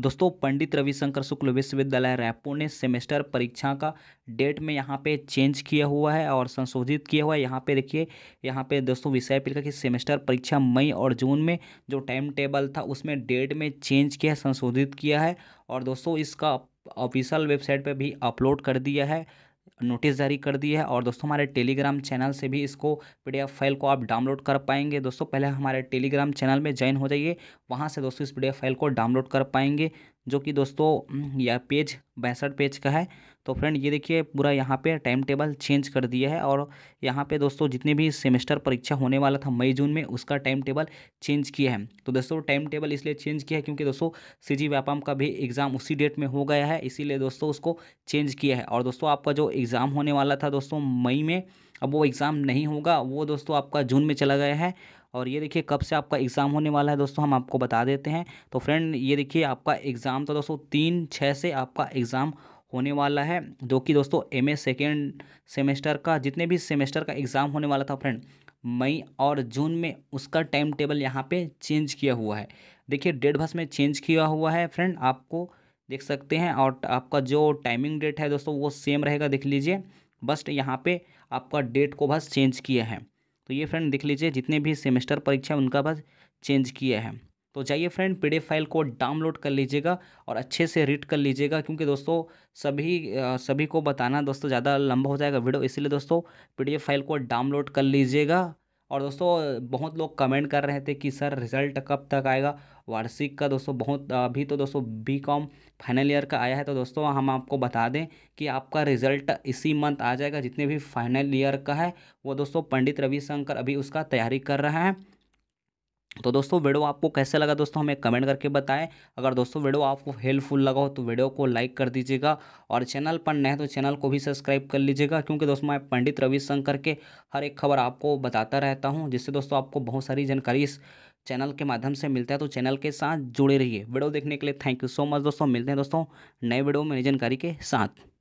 दोस्तों पंडित रविशंकर शुक्ल विश्वविद्यालय रायपुर ने सेमेस्टर परीक्षा का डेट में यहाँ पे चेंज किया हुआ है और संशोधित किया हुआ है यहाँ पे देखिए यहाँ पे दोस्तों विषय पर लिखा कि सेमेस्टर परीक्षा मई और जून में जो टाइम टेबल था उसमें डेट में चेंज किया है संशोधित किया है और दोस्तों इसका ऑफिशियल वेबसाइट पर भी अपलोड कर दिया है नोटिस जारी कर दी है और दोस्तों हमारे टेलीग्राम चैनल से भी इसको पीडीएफ फाइल को आप डाउनलोड कर पाएंगे दोस्तों पहले हमारे टेलीग्राम चैनल में ज्वाइन हो जाइए वहाँ से दोस्तों इस पीडीएफ फाइल को डाउनलोड कर पाएंगे जो कि दोस्तों यह पेज बैंसठ पेज का है तो फ्रेंड ये देखिए पूरा यहाँ पे टाइम टेबल चेंज कर दिया है और यहाँ पे दोस्तों जितने भी सेमेस्टर परीक्षा होने वाला था मई जून में उसका टाइम टेबल चेंज किया है तो दोस्तों टाइम टेबल इसलिए चेंज किया है क्योंकि दोस्तों सी जी का भी एग्ज़ाम उसी डेट में हो गया है इसीलिए दोस्तों उसको चेंज किया है और दोस्तों आपका जो एग्ज़ाम होने वाला था दोस्तों मई में अब वो एग्ज़ाम नहीं होगा वो दोस्तों आपका जून में चला गया है और ये देखिए कब से आपका एग्ज़ाम होने वाला है दोस्तों हम आपको बता देते हैं तो फ्रेंड ये देखिए आपका एग्ज़ाम तो दोस्तों तीन छः से आपका एग्ज़ाम होने वाला है जो कि दोस्तों एम ए सेकेंड सेमेस्टर का जितने भी सेमेस्टर का एग्ज़ाम होने वाला था फ्रेंड मई और जून में उसका टाइम टेबल यहाँ पे चेंज किया हुआ है देखिए डेट बस में चेंज किया हुआ है फ्रेंड आपको देख सकते हैं और आपका जो टाइमिंग डेट है दोस्तों वो सेम रहेगा देख लीजिए बस यहाँ पे आपका डेट को बस चेंज किया है तो ये फ्रेंड देख लीजिए जितने भी सेमेस्टर परीक्षा उनका बस चेंज किया है तो जाइए फ्रेंड पी फाइल को डाउनलोड कर लीजिएगा और अच्छे से रीड कर लीजिएगा क्योंकि दोस्तों सभी सभी को बताना दोस्तों ज़्यादा लंबा हो जाएगा वीडियो इसीलिए दोस्तों पी फाइल को डाउनलोड कर लीजिएगा और दोस्तों बहुत लोग कमेंट कर रहे थे कि सर रिज़ल्ट कब तक आएगा वार्षिक का दोस्तों बहुत अभी तो दोस्तों बी कॉम फाइनल ईयर का आया है तो दोस्तों हम आपको बता दें कि आपका रिज़ल्ट इसी मंथ आ जाएगा जितने भी फाइनल ईयर का है वो दोस्तों पंडित रविशंकर अभी उसका तैयारी कर रहा है तो दोस्तों वीडियो आपको कैसे लगा दोस्तों हमें कमेंट करके बताएं अगर दोस्तों वीडियो आपको हेल्पफुल लगा हो तो वीडियो को लाइक कर दीजिएगा और चैनल पर नए तो चैनल को भी सब्सक्राइब कर लीजिएगा क्योंकि दोस्तों मैं पंडित रविशंकर के हर एक खबर आपको बताता रहता हूं जिससे दोस्तों आपको बहुत सारी जानकारी इस चैनल के माध्यम से मिलता है तो चैनल के साथ जुड़े रहिए वीडियो देखने के लिए थैंक यू सो मच दोस्तों मिलते हैं दोस्तों नए वीडियो में जानकारी के साथ